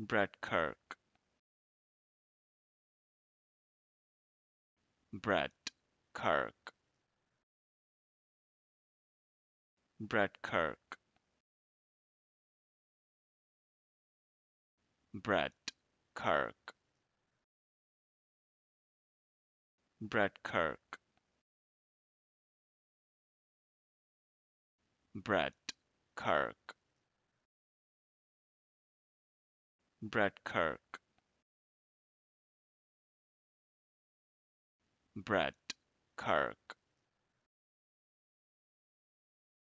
Brad Kirk. Brad Kirk. Brad Kirk. Brad Kirk. Brad Kirk. Brad Kirk. Kirk. Brad Kirk.